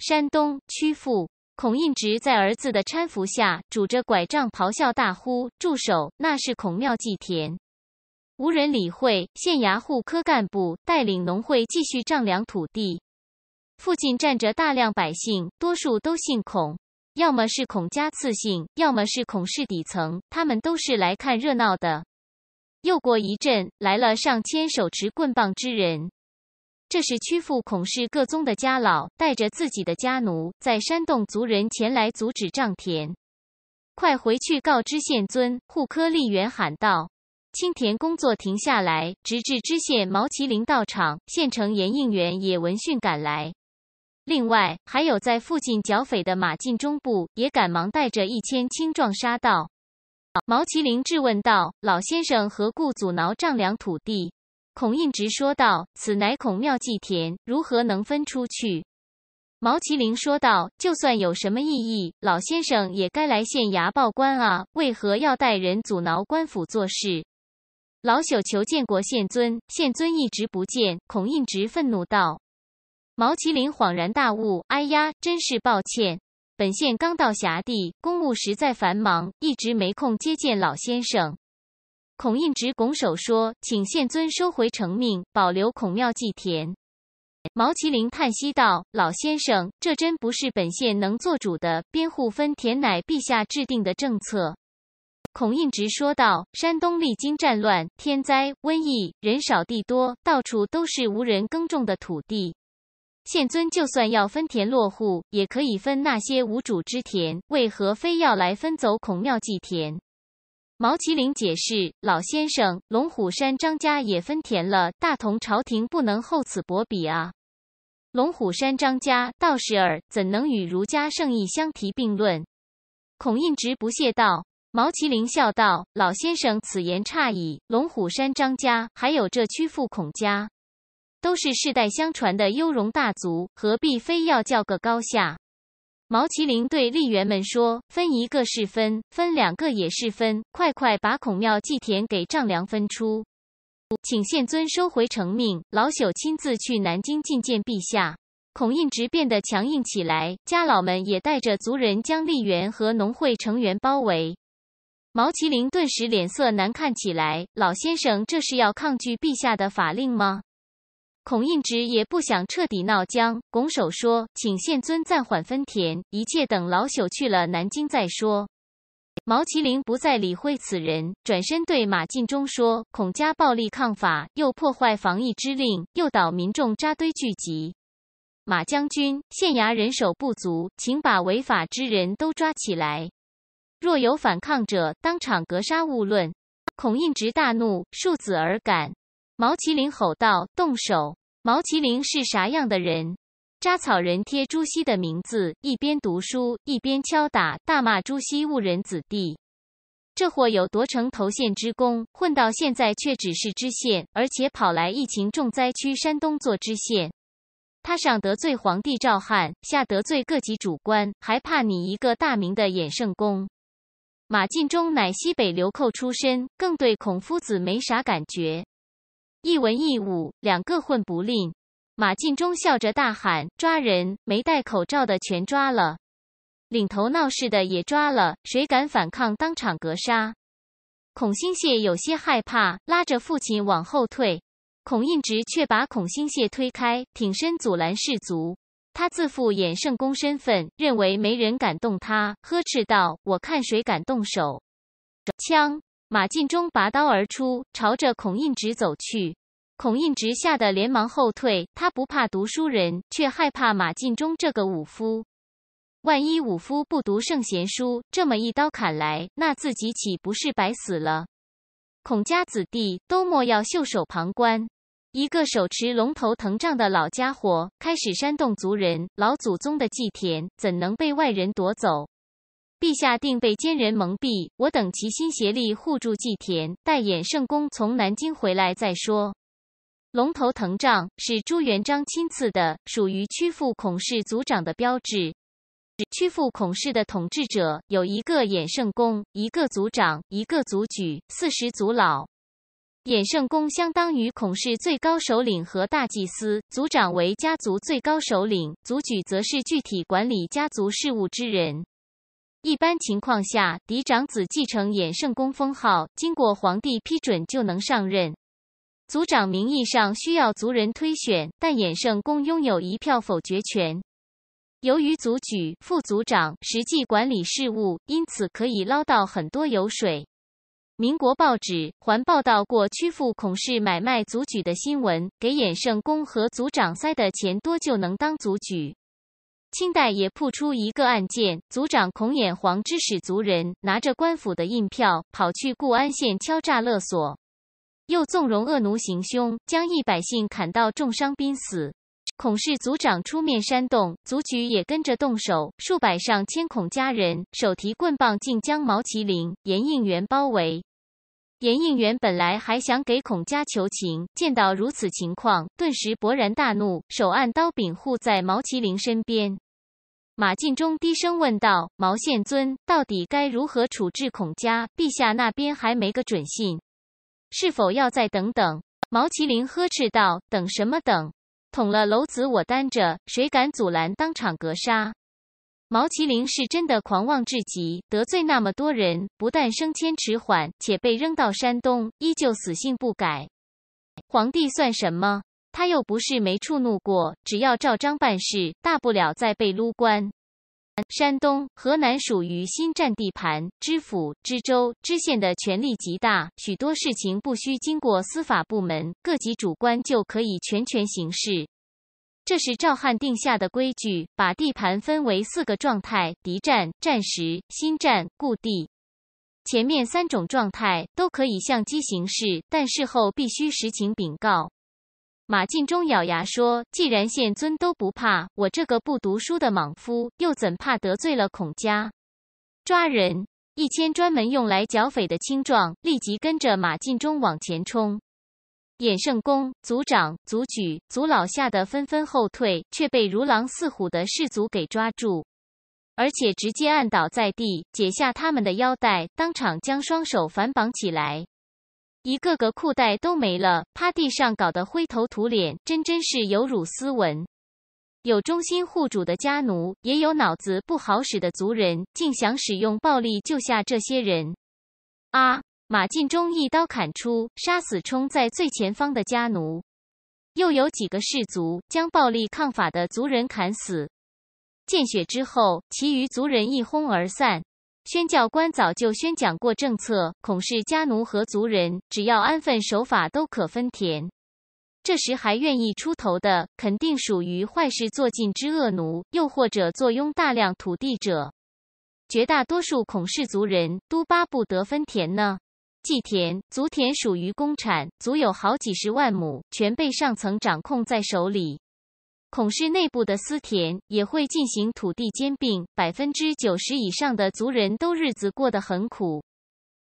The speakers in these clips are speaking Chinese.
山东曲阜，孔应直在儿子的搀扶下，拄着拐杖，咆哮大呼：“住手！”那是孔庙祭田，无人理会。县衙户科干部带领农会继续丈量土地。附近站着大量百姓，多数都姓孔，要么是孔家次姓，要么是孔氏底层，他们都是来看热闹的。又过一阵，来了上千手持棍棒之人。这是曲阜孔氏各宗的家老带着自己的家奴，在煽动族人前来阻止丈田。快回去告知县尊！护科立员喊道：“清田工作停下来，直至知县毛麒麟到场。”县城严应元也闻讯赶来。另外，还有在附近剿匪的马进忠部也赶忙带着一千青壮杀到。毛麒麟质问道：“老先生何故阻挠丈量土地？”孔应直说道：“此乃孔庙祭田，如何能分出去？”毛麒麟说道：“就算有什么异议，老先生也该来县衙报官啊，为何要带人阻挠官府做事？”老朽求见国县尊，县尊一直不见。孔应直愤怒道：“毛麒麟恍然大悟，哎呀，真是抱歉，本县刚到辖地，公务实在繁忙，一直没空接见老先生。”孔应直拱手说：“请县尊收回成命，保留孔庙祭田。”毛麒麟叹息道：“老先生，这真不是本县能做主的。边户分田乃陛下制定的政策。”孔应直说道：“山东历经战乱、天灾、瘟疫，人少地多，到处都是无人耕种的土地。县尊就算要分田落户，也可以分那些无主之田，为何非要来分走孔庙祭田？”毛麒麟解释：“老先生，龙虎山张家也分田了，大同朝廷不能厚此薄彼啊。龙虎山张家到时儿怎能与儒家圣意相提并论？”孔印直不屑道。毛麒麟笑道：“老先生此言差矣，龙虎山张家还有这曲阜孔家，都是世代相传的优荣大族，何必非要叫个高下？”毛麒麟对吏员们说：“分一个是分，分两个也是分，快快把孔庙祭田给丈量分出。”“请县尊收回成命，老朽亲自去南京觐见陛下。”孔胤直变得强硬起来，家老们也带着族人将吏员和农会成员包围。毛麒麟顿时脸色难看起来：“老先生，这是要抗拒陛下的法令吗？”孔应直也不想彻底闹僵，拱手说：“请县尊暂缓分田，一切等老朽去了南京再说。”毛麒麟不再理会此人，转身对马进忠说：“孔家暴力抗法，又破坏防疫之令，诱导民众扎堆聚集。马将军，县衙人手不足，请把违法之人都抓起来，若有反抗者，当场格杀勿论。”孔应直大怒，竖子而敢！毛麒麟吼道：“动手！”毛麒麟是啥样的人？扎草人贴朱熹的名字，一边读书一边敲打，大骂朱熹误人子弟。这货有夺城头县之功，混到现在却只是知县，而且跑来疫情重灾区山东做知县。他上得罪皇帝赵汉，下得罪各级主官，还怕你一个大明的衍圣公？马进忠乃西北流寇出身，更对孔夫子没啥感觉。一文一武，两个混不吝。马进忠笑着大喊：“抓人！没戴口罩的全抓了，领头闹事的也抓了。谁敢反抗，当场格杀。”孔兴谢有些害怕，拉着父亲往后退。孔印直却把孔兴谢推开，挺身阻拦士卒。他自负衍圣公身份，认为没人敢动他，呵斥道：“我看谁敢动手！”枪。马进忠拔刀而出，朝着孔应直走去。孔应直吓得连忙后退。他不怕读书人，却害怕马进忠这个武夫。万一武夫不读圣贤书，这么一刀砍来，那自己岂不是白死了？孔家子弟都莫要袖手旁观。一个手持龙头藤杖的老家伙开始煽动族人：“老祖宗的祭田怎能被外人夺走？”陛下定被奸人蒙蔽，我等齐心协力护住祭田，待衍圣公从南京回来再说。龙头藤杖是朱元璋亲赐的，属于曲阜孔氏族长的标志。曲阜孔氏的统治者有一个衍圣公，一个族长，一个族举，四十族老。衍圣公相当于孔氏最高首领和大祭司，族长为家族最高首领，族举则是具体管理家族事务之人。一般情况下，嫡长子继承衍圣公封号，经过皇帝批准就能上任。族长名义上需要族人推选，但衍圣公拥有一票否决权。由于族举副族长实际管理事务，因此可以捞到很多油水。民国报纸还报道过曲阜孔氏买卖族举的新闻，给衍圣公和族长塞的钱多就能当族举。清代也曝出一个案件，族长孔衍黄之使族人拿着官府的印票跑去固安县敲诈勒索，又纵容恶奴行凶，将一百姓砍到重伤濒死。孔氏族长出面煽动，族举也跟着动手，数百上千孔家人手提棍棒，竟将毛麒麟、严应元包围。严应元本来还想给孔家求情，见到如此情况，顿时勃然大怒，手按刀柄护在毛麒麟身边。马进忠低声问道：“毛宪尊到底该如何处置孔家？陛下那边还没个准信，是否要再等等？”毛麒麟呵斥道：“等什么等？捅了娄子我担着，谁敢阻拦，当场格杀！”毛麒麟是真的狂妄至极，得罪那么多人，不但升迁迟缓，且被扔到山东，依旧死性不改。皇帝算什么？他又不是没触怒过，只要照章办事，大不了再被撸官。山东、河南属于新占地盘，知府、知州、知县的权力极大，许多事情不需经过司法部门，各级主官就可以全权行事。这是赵汉定下的规矩，把地盘分为四个状态：敌占、战时、新占、故地。前面三种状态都可以相机行事，但事后必须实情禀告。马进忠咬牙说：“既然县尊都不怕，我这个不读书的莽夫又怎怕得罪了孔家？”抓人！一千专门用来剿匪的青壮立即跟着马进忠往前冲。衍圣公族长、族举、族老吓得纷纷后退，却被如狼似虎的氏族给抓住，而且直接按倒在地，解下他们的腰带，当场将双手反绑起来，一个个裤带都没了，趴地上搞得灰头土脸，真真是有辱斯文。有忠心护主的家奴，也有脑子不好使的族人，竟想使用暴力救下这些人啊！马进忠一刀砍出，杀死冲在最前方的家奴，又有几个氏族将暴力抗法的族人砍死。见血之后，其余族人一哄而散。宣教官早就宣讲过政策，孔氏家奴和族人只要安分守法，都可分田。这时还愿意出头的，肯定属于坏事做尽之恶奴，又或者坐拥大量土地者。绝大多数孔氏族人都巴不得分田呢。祭田、族田属于公产，足有好几十万亩，全被上层掌控在手里。孔氏内部的私田也会进行土地兼并，百分之九十以上的族人都日子过得很苦。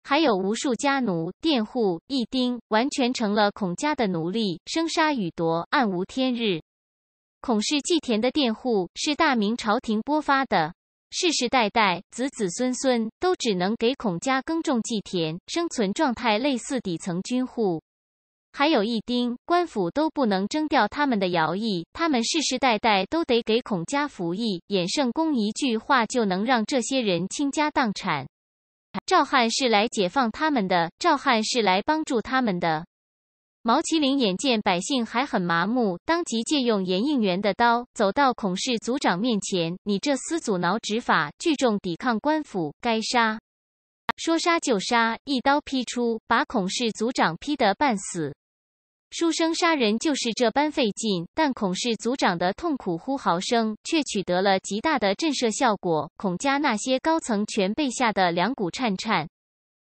还有无数家奴、佃户、义丁，完全成了孔家的奴隶，生杀予夺，暗无天日。孔氏祭田的佃户是大明朝廷拨发的。世世代代、子子孙孙都只能给孔家耕种祭田，生存状态类似底层军户。还有一丁，官府都不能征调他们的徭役，他们世世代代都得给孔家服役。衍圣公一句话就能让这些人倾家荡产。赵汉是来解放他们的，赵汉是来帮助他们的。毛麒麟眼见百姓还很麻木，当即借用严应元的刀，走到孔氏族长面前：“你这厮阻挠执法，聚众抵抗官府，该杀！说杀就杀，一刀劈出，把孔氏族长劈得半死。书生杀人就是这般费劲，但孔氏族长的痛苦呼嚎声却取得了极大的震慑效果。孔家那些高层全被吓得两股颤颤。”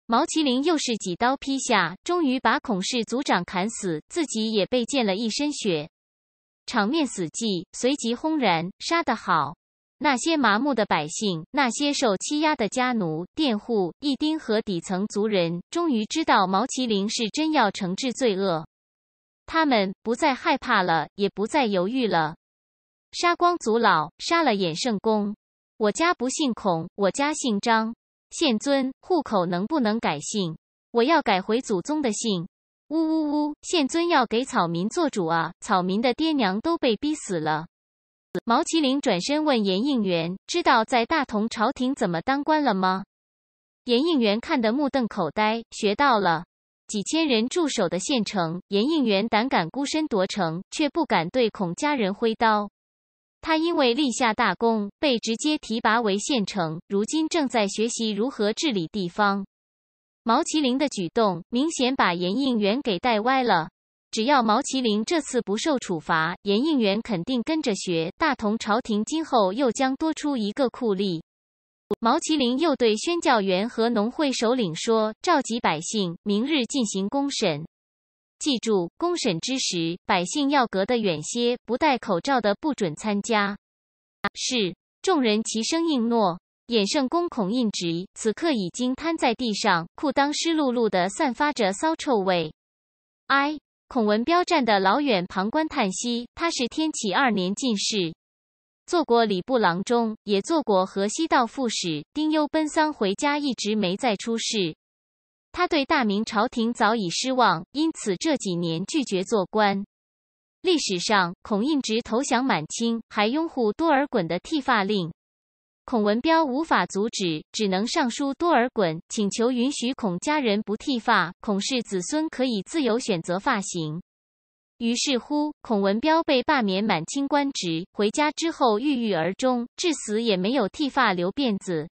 毛麒麟又是几刀劈下，终于把孔氏族长砍死，自己也被溅了一身血。场面死寂，随即轰然。杀得好！那些麻木的百姓，那些受欺压的家奴、佃户、义丁和底层族人，终于知道毛麒麟是真要惩治罪恶。他们不再害怕了，也不再犹豫了。杀光族老，杀了衍圣公。我家不姓孔，我家姓张。县尊，户口能不能改姓？我要改回祖宗的姓。呜呜呜！县尊要给草民做主啊！草民的爹娘都被逼死了。毛麒麟转身问严应元：“知道在大同朝廷怎么当官了吗？”严应元看得目瞪口呆。学到了。几千人驻守的县城，严应元胆敢孤身夺城，却不敢对孔家人挥刀。他因为立下大功，被直接提拔为县丞，如今正在学习如何治理地方。毛麒麟的举动明显把严应元给带歪了。只要毛麒麟这次不受处罚，严应元肯定跟着学。大同朝廷今后又将多出一个酷吏。毛麒麟又对宣教员和农会首领说：“召集百姓，明日进行公审。”记住，公审之时，百姓要隔得远些，不戴口罩的不准参加。是，众人齐声应诺。衍圣公孔应直此刻已经瘫在地上，裤裆湿漉漉的，散发着骚臭味。唉，孔文彪站得老远旁观叹息。他是天启二年进士，做过礼部郎中，也做过河西道副使。丁忧奔丧回家，一直没再出事。他对大明朝廷早已失望，因此这几年拒绝做官。历史上，孔应直投降满清，还拥护多尔衮的剃发令。孔文彪无法阻止，只能上书多尔衮，请求允许孔家人不剃发，孔氏子孙可以自由选择发型。于是乎，孔文彪被罢免满清官职，回家之后郁郁而终，至死也没有剃发留辫子。